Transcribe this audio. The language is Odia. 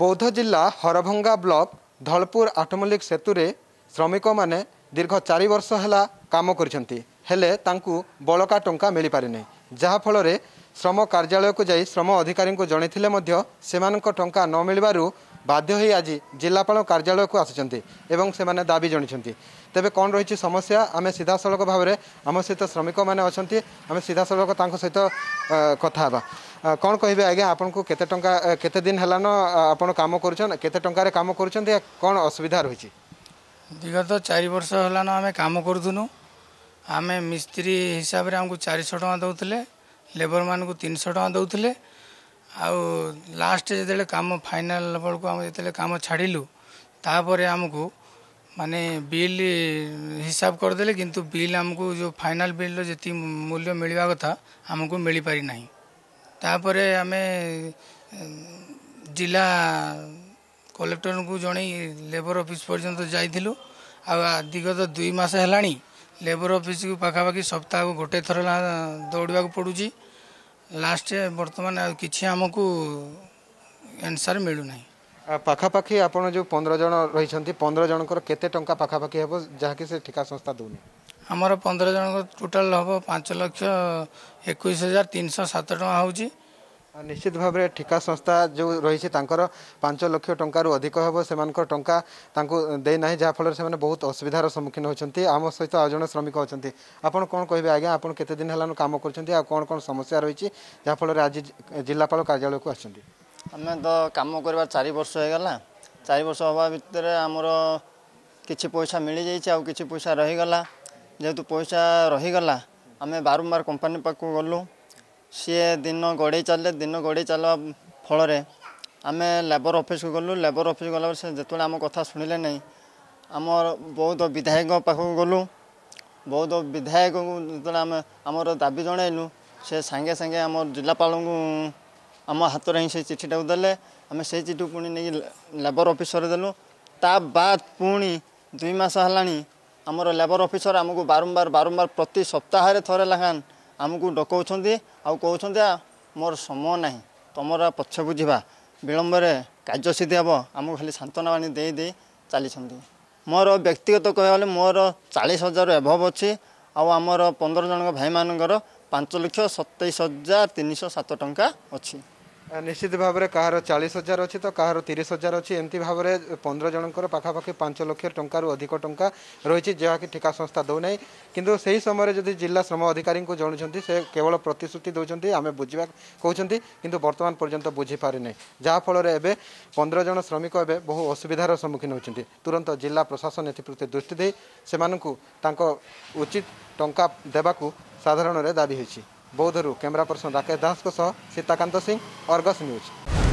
ବୌଦ୍ଧ ଜିଲ୍ଲା ହରଭଙ୍ଗା ବ୍ଲକ ଧଳପୁର ଆଟମଲିକ ସେତୁରେ ଶ୍ରମିକମାନେ ଦୀର୍ଘ ଚାରି ବର୍ଷ ହେଲା କାମ କରିଛନ୍ତି ହେଲେ ତାଙ୍କୁ ବଳକା ଟଙ୍କା ମିଳିପାରିନି ଯାହାଫଳରେ ଶ୍ରମ କାର୍ଯ୍ୟାଳୟକୁ ଯାଇ ଶ୍ରମ ଅଧିକାରୀଙ୍କୁ ଜଣାଇଥିଲେ ମଧ୍ୟ ସେମାନଙ୍କ ଟଙ୍କା ନ ମିଳିବାରୁ ବାଧ୍ୟ ହୋଇ ଆଜି ଜିଲ୍ଲାପାଳ କାର୍ଯ୍ୟାଳୟକୁ ଆସିଛନ୍ତି ଏବଂ ସେମାନେ ଦାବି ଜଣିଛନ୍ତି ତେବେ କ'ଣ ରହିଛି ସମସ୍ୟା ଆମେ ସିଧାସଳଖ ଭାବରେ ଆମ ସହିତ ଶ୍ରମିକମାନେ ଅଛନ୍ତି ଆମେ ସିଧାସଳଖ ତାଙ୍କ ସହିତ କଥା ହେବା କ'ଣ କହିବେ ଆଜ୍ଞା ଆପଣଙ୍କୁ କେତେ ଟଙ୍କା କେତେ ଦିନ ହେଲାନ ଆପଣ କାମ କରୁଛନ୍ତି କେତେ ଟଙ୍କାରେ କାମ କରୁଛନ୍ତି କ'ଣ ଅସୁବିଧା ରହିଛି ବିଗତ ଚାରି ବର୍ଷ ହେଲାନ ଆମେ କାମ କରୁଥିଲୁ ଆମେ ମିସ୍ତ୍ରୀ ହିସାବରେ ଆମକୁ ଚାରିଶହ ଟଙ୍କା ଦେଉଥିଲେ ଲେବର୍ମାନଙ୍କୁ ତିନିଶହ ଟଙ୍କା ଦେଉଥିଲେ ଆଉ ଲାଷ୍ଟ ଯେତେବେଳେ କାମ ଫାଇନାଲ ବେଳକୁ ଆମେ ଯେତେବେଳେ କାମ ଛାଡ଼ିଲୁ ତାପରେ ଆମକୁ ମାନେ ବିଲ୍ ହିସାବ କରିଦେଲେ କିନ୍ତୁ ବିଲ୍ ଆମକୁ ଯେଉଁ ଫାଇନାଲ୍ ବିଲ୍ର ଯେତିକି ମୂଲ୍ୟ ମିଳିବା କଥା ଆମକୁ ମିଳିପାରିନାହିଁ ତାପରେ ଆମେ ଜିଲ୍ଲା କଲେକ୍ଟରଙ୍କୁ ଜଣେଇ ଲେବର ଅଫିସ୍ ପର୍ଯ୍ୟନ୍ତ ଯାଇଥିଲୁ ଆଉ ବିଗତ ଦୁଇ ମାସ ହେଲାଣି ଲେବର ଅଫିସ୍କୁ ପାଖାପାଖି ସପ୍ତାହକୁ ଗୋଟେ ଥର ଦୌଡ଼ିବାକୁ ପଡ଼ୁଛି ଲାଷ୍ଟ ବର୍ତ୍ତମାନ ଆଉ କିଛି ଆମକୁ ଆନ୍ସର୍ ମିଳୁନାହିଁ ପାଖାପାଖି ଆପଣ ଯେଉଁ ପନ୍ଦର ଜଣ ରହିଛନ୍ତି ପନ୍ଦର ଜଣଙ୍କର କେତେ ଟଙ୍କା ପାଖାପାଖି ହେବ ଯାହାକି ସେ ଠିକା ସଂସ୍ଥା ଦେଉନି ଆମର ପନ୍ଦର ଜଣଙ୍କ ଟୋଟାଲ ହେବ ପାଞ୍ଚ ଲକ୍ଷ ଏକୋଇଶ ହଜାର ତିନିଶହ ସାତ ଟଙ୍କା ହେଉଛି ନିଶ୍ଚିତ ଭାବରେ ଠିକା ସଂସ୍ଥା ଯେଉଁ ରହିଛି ତାଙ୍କର ପାଞ୍ଚ ଲକ୍ଷ ଟଙ୍କାରୁ ଅଧିକ ହେବ ସେମାନଙ୍କ ଟଙ୍କା ତାଙ୍କୁ ଦେଇନାହିଁ ଯାହାଫଳରେ ସେମାନେ ବହୁତ ଅସୁବିଧାର ସମ୍ମୁଖୀନ ହୋଇଛନ୍ତି ଆମ ସହିତ ଆଉ ଜଣେ ଶ୍ରମିକ ଅଛନ୍ତି ଆପଣ କ'ଣ କହିବେ ଆଜ୍ଞା ଆପଣ କେତେ ଦିନ ହେଲାନୁ କାମ କରୁଛନ୍ତି ଆଉ କ'ଣ କ'ଣ ସମସ୍ୟା ରହିଛି ଯାହାଫଳରେ ଆଜି ଜିଲ୍ଲାପାଳ କାର୍ଯ୍ୟାଳୟକୁ ଆସିଛନ୍ତି ଆମେ ତ କାମ କରିବା ଚାରି ବର୍ଷ ହୋଇଗଲା ଚାରି ବର୍ଷ ହେବା ଭିତରେ ଆମର କିଛି ପଇସା ମିଳିଯାଇଛି ଆଉ କିଛି ପଇସା ରହିଗଲା ଯେହେତୁ ପଇସା ରହିଗଲା ଆମେ ବାରମ୍ବାର କମ୍ପାନୀ ପାଖକୁ ଗଲୁ ସିଏ ଦିନ ଗଡ଼େଇ ଚାଲିଲେ ଦିନ ଗଡ଼େଇ ଚାଲିବା ଫଳରେ ଆମେ ଲେବର ଅଫିସକୁ ଗଲୁ ଲେବର ଅଫିସ ଗଲାପରେ ସେ ଯେତେବେଳେ ଆମ କଥା ଶୁଣିଲେ ନାହିଁ ଆମର ବହୁତ ବିଧାୟକଙ୍କ ପାଖକୁ ଗଲୁ ବହୁତ ବିଧାୟକଙ୍କୁ ଯେତେବେଳେ ଆମେ ଆମର ଦାବି ଜଣାଇଲୁ ସେ ସାଙ୍ଗେ ସାଙ୍ଗେ ଆମ ଜିଲ୍ଲାପାଳଙ୍କୁ ଆମ ହାତରେ ହିଁ ସେ ଚିଠିଟାକୁ ଦେଲେ ଆମେ ସେଇ ଚିଠିକୁ ପୁଣି ନେଇକି ଲେବର ଅଫିସରେ ଦେଲୁ ତା ବାଦ ପୁଣି ଦୁଇ ମାସ ହେଲାଣି ଆମର ଲେବର ଅଫିସର ଆମକୁ ବାରମ୍ବାର ବାରମ୍ବାର ପ୍ରତି ସପ୍ତାହରେ ଥରେ ଲେଖାନ୍ आमु डो क मोर समय नै तमरा पछकु जा विलम्बर कार्जिद्धिब आम खालि सान्तवनावाणी चाहिँ म व्यक्तिगत कले म चालिस हजार एभव अच्छु आउँज भाइ म पाँच लक्ष सतइस हजार तिन सौ सत टङ्का अर्छ ନିଶ୍ଚିତ ଭାବରେ କାହାର ଚାଳିଶ ହଜାର ଅଛି ତ କାହାର ତିରିଶ ହଜାର ଅଛି ଏମିତି ଭାବରେ ପନ୍ଦର ଜଣଙ୍କର ପାଖାପାଖି ପାଞ୍ଚ ଲକ୍ଷ ଟଙ୍କାରୁ ଅଧିକ ଟଙ୍କା ରହିଛି ଯାହାକି ଠିକା ସଂସ୍ଥା ଦେଉନାହିଁ କିନ୍ତୁ ସେହି ସମୟରେ ଯଦି ଜିଲ୍ଲା ଶ୍ରମ ଅଧିକାରୀଙ୍କୁ ଜଣୁଛନ୍ତି ସେ କେବଳ ପ୍ରତିଶ୍ରୁତି ଦେଉଛନ୍ତି ଆମେ ବୁଝିବା କହୁଛନ୍ତି କିନ୍ତୁ ବର୍ତ୍ତମାନ ପର୍ଯ୍ୟନ୍ତ ବୁଝିପାରିନାହିଁ ଯାହାଫଳରେ ଏବେ ପନ୍ଦର ଜଣ ଶ୍ରମିକ ଏବେ ବହୁ ଅସୁବିଧାର ସମ୍ମୁଖୀନ ହେଉଛନ୍ତି ତୁରନ୍ତ ଜିଲ୍ଲା ପ୍ରଶାସନ ଏଥିପ୍ରତି ଦୃଷ୍ଟି ଦେଇ ସେମାନଙ୍କୁ ତାଙ୍କ ଉଚିତ ଟଙ୍କା ଦେବାକୁ ସାଧାରଣରେ ଦାବି ହୋଇଛି बौद्धर camera person Rakesh Das Sitakant Singh Argus news